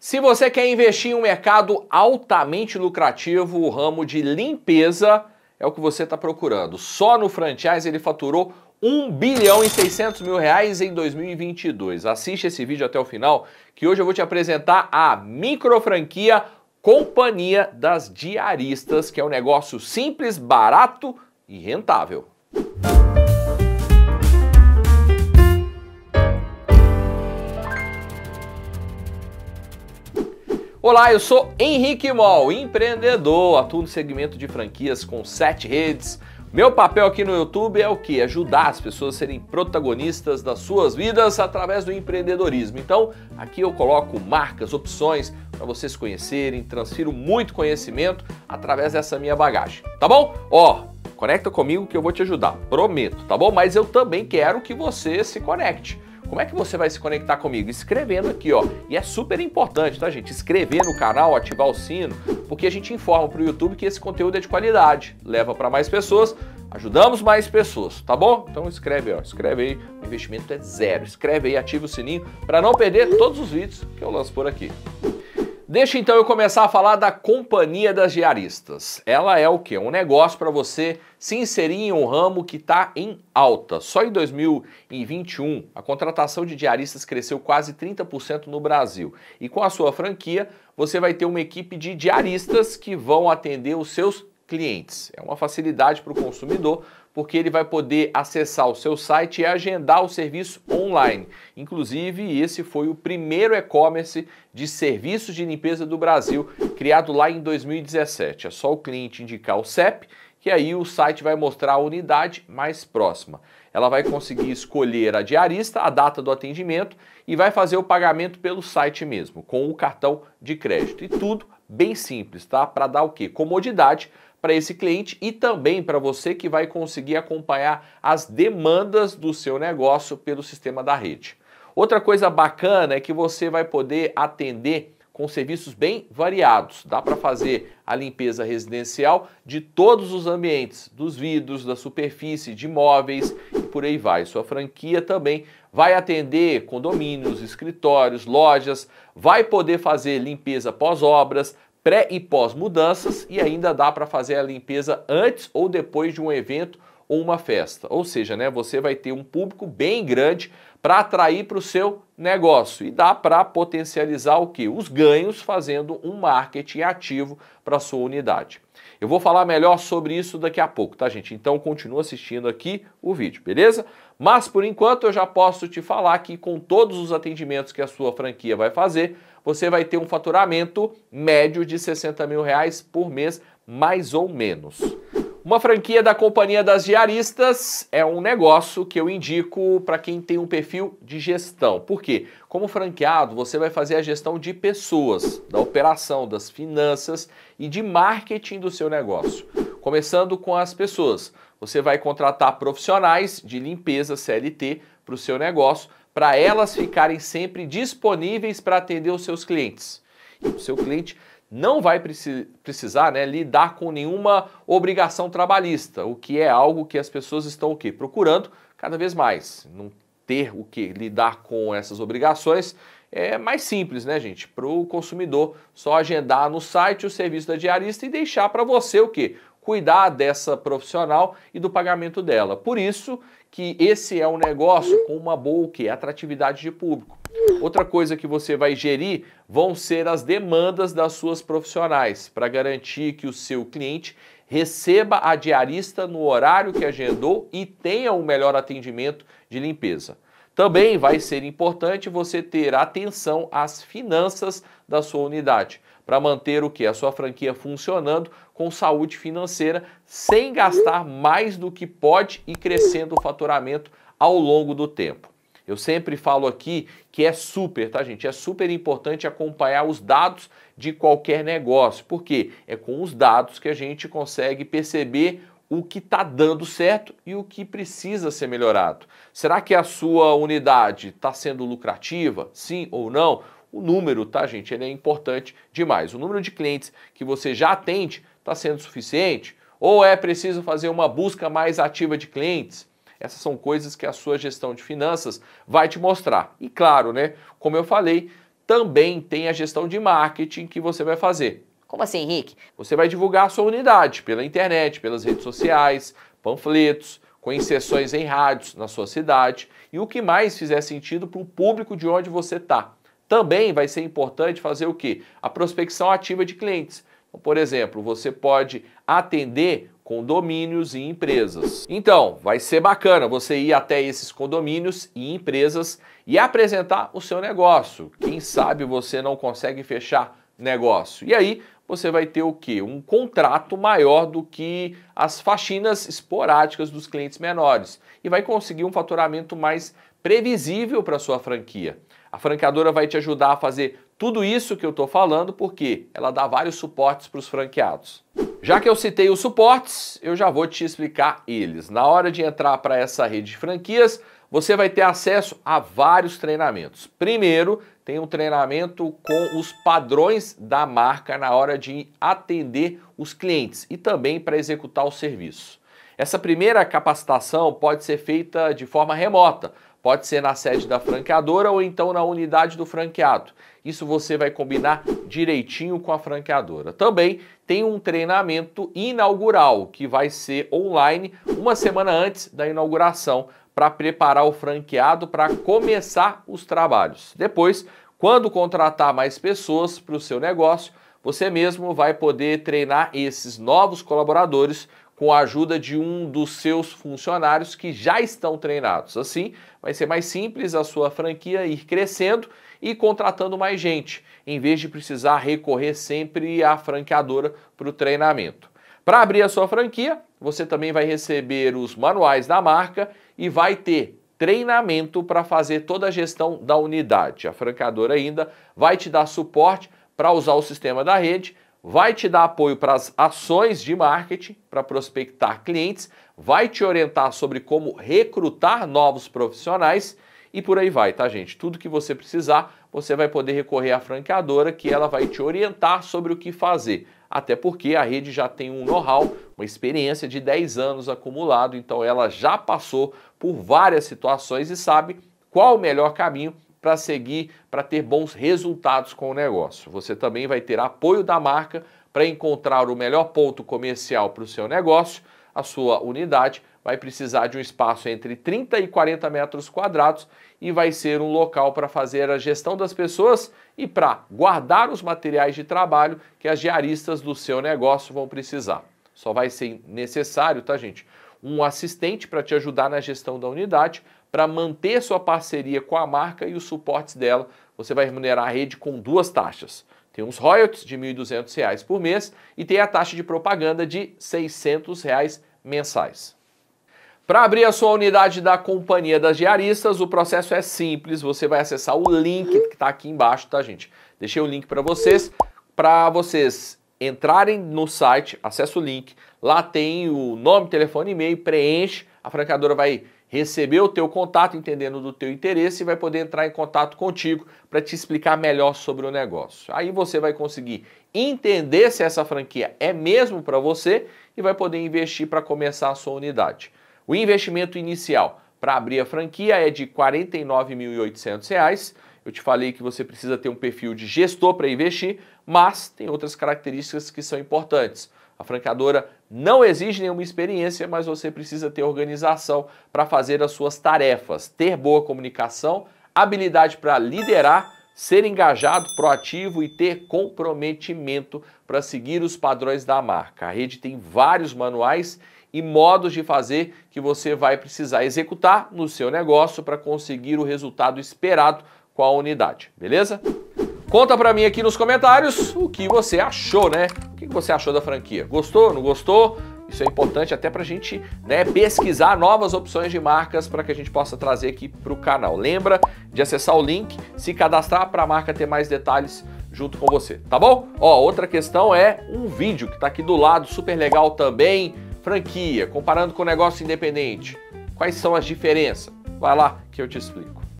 Se você quer investir em um mercado altamente lucrativo, o ramo de limpeza é o que você está procurando. Só no franchise ele faturou 1 bilhão e 600 mil reais em 2022. Assiste esse vídeo até o final, que hoje eu vou te apresentar a micro franquia Companhia das Diaristas, que é um negócio simples, barato e rentável. Música Olá, eu sou Henrique Mol, empreendedor, atuo no segmento de franquias com sete redes. Meu papel aqui no YouTube é o que? Ajudar as pessoas a serem protagonistas das suas vidas através do empreendedorismo. Então, aqui eu coloco marcas, opções para vocês conhecerem, transfiro muito conhecimento através dessa minha bagagem, tá bom? Ó, conecta comigo que eu vou te ajudar, prometo, tá bom? Mas eu também quero que você se conecte como é que você vai se conectar comigo? Escrevendo aqui, ó. E é super importante, tá, gente? Inscrever no canal, ativar o sino, porque a gente informa para o YouTube que esse conteúdo é de qualidade, leva para mais pessoas, ajudamos mais pessoas, tá bom? Então escreve, ó, escreve aí, o investimento é zero. Escreve aí, ativa o sininho para não perder todos os vídeos que eu lanço por aqui. Deixa então eu começar a falar da Companhia das Diaristas. Ela é o que? Um negócio para você se inserir em um ramo que está em alta. Só em 2021, a contratação de diaristas cresceu quase 30% no Brasil. E com a sua franquia, você vai ter uma equipe de diaristas que vão atender os seus clientes. É uma facilidade para o consumidor, porque ele vai poder acessar o seu site e agendar o serviço online. Inclusive, esse foi o primeiro e-commerce de serviços de limpeza do Brasil, criado lá em 2017. É só o cliente indicar o CEP que aí o site vai mostrar a unidade mais próxima. Ela vai conseguir escolher a diarista, a data do atendimento e vai fazer o pagamento pelo site mesmo, com o cartão de crédito. E tudo bem simples, tá? Para dar o quê? Comodidade para esse cliente e também para você que vai conseguir acompanhar as demandas do seu negócio pelo sistema da rede. Outra coisa bacana é que você vai poder atender com serviços bem variados. Dá para fazer a limpeza residencial de todos os ambientes, dos vidros, da superfície, de móveis e por aí vai. Sua franquia também vai atender condomínios, escritórios, lojas, vai poder fazer limpeza pós-obras, pré e pós mudanças e ainda dá para fazer a limpeza antes ou depois de um evento ou uma festa. Ou seja, né, você vai ter um público bem grande para atrair para o seu negócio e dá para potencializar o que? Os ganhos fazendo um marketing ativo para sua unidade. Eu vou falar melhor sobre isso daqui a pouco, tá, gente? Então continua assistindo aqui o vídeo, beleza? Mas por enquanto eu já posso te falar que com todos os atendimentos que a sua franquia vai fazer, você vai ter um faturamento médio de 60 mil reais por mês, mais ou menos. Uma franquia da Companhia das Diaristas é um negócio que eu indico para quem tem um perfil de gestão. Por quê? Como franqueado, você vai fazer a gestão de pessoas, da operação, das finanças e de marketing do seu negócio. Começando com as pessoas. Você vai contratar profissionais de limpeza CLT para o seu negócio para elas ficarem sempre disponíveis para atender os seus clientes. O seu cliente não vai precisar né, lidar com nenhuma obrigação trabalhista, o que é algo que as pessoas estão o quê? procurando cada vez mais. Não ter o que lidar com essas obrigações é mais simples, né, gente? Para o consumidor só agendar no site o serviço da diarista e deixar para você o que? Cuidar dessa profissional e do pagamento dela. Por isso que esse é um negócio com uma boa o quê? atratividade de público. Outra coisa que você vai gerir vão ser as demandas das suas profissionais para garantir que o seu cliente receba a diarista no horário que agendou e tenha o um melhor atendimento de limpeza. Também vai ser importante você ter atenção às finanças da sua unidade, para manter o que? A sua franquia funcionando com saúde financeira, sem gastar mais do que pode e crescendo o faturamento ao longo do tempo. Eu sempre falo aqui que é super, tá, gente? É super importante acompanhar os dados de qualquer negócio, porque é com os dados que a gente consegue perceber o que está dando certo e o que precisa ser melhorado. Será que a sua unidade está sendo lucrativa? Sim ou não? O número, tá, gente? Ele é importante demais. O número de clientes que você já atende está sendo suficiente? Ou é preciso fazer uma busca mais ativa de clientes? Essas são coisas que a sua gestão de finanças vai te mostrar. E claro, né? Como eu falei, também tem a gestão de marketing que você vai fazer. Como assim, Henrique? Você vai divulgar a sua unidade pela internet, pelas redes sociais, panfletos, com inserções em rádios na sua cidade e o que mais fizer sentido para o público de onde você está. Também vai ser importante fazer o quê? A prospecção ativa de clientes. Então, por exemplo, você pode atender condomínios e empresas. Então, vai ser bacana você ir até esses condomínios e empresas e apresentar o seu negócio. Quem sabe você não consegue fechar negócio. E aí você vai ter o quê? Um contrato maior do que as faxinas esporádicas dos clientes menores e vai conseguir um faturamento mais previsível para sua franquia. A franqueadora vai te ajudar a fazer tudo isso que eu estou falando porque ela dá vários suportes para os franqueados. Já que eu citei os suportes, eu já vou te explicar eles. Na hora de entrar para essa rede de franquias, você vai ter acesso a vários treinamentos. Primeiro, tem um treinamento com os padrões da marca na hora de atender os clientes e também para executar o serviço. Essa primeira capacitação pode ser feita de forma remota, pode ser na sede da franqueadora ou então na unidade do franqueado. Isso você vai combinar direitinho com a franqueadora. Também tem um treinamento inaugural que vai ser online uma semana antes da inauguração para preparar o franqueado para começar os trabalhos. Depois, quando contratar mais pessoas para o seu negócio, você mesmo vai poder treinar esses novos colaboradores com a ajuda de um dos seus funcionários que já estão treinados. Assim, vai ser mais simples a sua franquia ir crescendo e contratando mais gente, em vez de precisar recorrer sempre à franqueadora para o treinamento. Para abrir a sua franquia, você também vai receber os manuais da marca e vai ter treinamento para fazer toda a gestão da unidade. A francadora ainda vai te dar suporte para usar o sistema da rede, vai te dar apoio para as ações de marketing, para prospectar clientes, vai te orientar sobre como recrutar novos profissionais e por aí vai, tá, gente? Tudo que você precisar, você vai poder recorrer à franqueadora que ela vai te orientar sobre o que fazer. Até porque a rede já tem um know-how, uma experiência de 10 anos acumulado, então ela já passou por várias situações e sabe qual o melhor caminho para seguir, para ter bons resultados com o negócio. Você também vai ter apoio da marca para encontrar o melhor ponto comercial para o seu negócio, a sua unidade vai precisar de um espaço entre 30 e 40 metros quadrados e vai ser um local para fazer a gestão das pessoas e para guardar os materiais de trabalho que as diaristas do seu negócio vão precisar. Só vai ser necessário, tá, gente? Um assistente para te ajudar na gestão da unidade, para manter sua parceria com a marca e os suportes dela. Você vai remunerar a rede com duas taxas. Tem uns royalties de R$ 1.200 por mês e tem a taxa de propaganda de R$ 600 mensais. Para abrir a sua unidade da Companhia das Diaristas, o processo é simples. Você vai acessar o link que está aqui embaixo, tá, gente? Deixei o link para vocês, para vocês entrarem no site, acessa o link. Lá tem o nome, telefone, e-mail, preenche. A franqueadora vai receber o teu contato, entendendo do teu interesse e vai poder entrar em contato contigo para te explicar melhor sobre o negócio. Aí você vai conseguir entender se essa franquia é mesmo para você e vai poder investir para começar a sua unidade. O investimento inicial para abrir a franquia é de R$ 49.800. Eu te falei que você precisa ter um perfil de gestor para investir, mas tem outras características que são importantes. A franqueadora não exige nenhuma experiência, mas você precisa ter organização para fazer as suas tarefas, ter boa comunicação, habilidade para liderar ser engajado, proativo e ter comprometimento para seguir os padrões da marca. A rede tem vários manuais e modos de fazer que você vai precisar executar no seu negócio para conseguir o resultado esperado com a unidade, beleza? Conta para mim aqui nos comentários o que você achou, né? O que você achou da franquia? Gostou? Não gostou? Isso é importante até para a gente né, pesquisar novas opções de marcas para que a gente possa trazer aqui para o canal. Lembra de acessar o link, se cadastrar para a marca ter mais detalhes junto com você, tá bom? Ó, outra questão é um vídeo que está aqui do lado, super legal também, franquia, comparando com o negócio independente. Quais são as diferenças? Vai lá que eu te explico.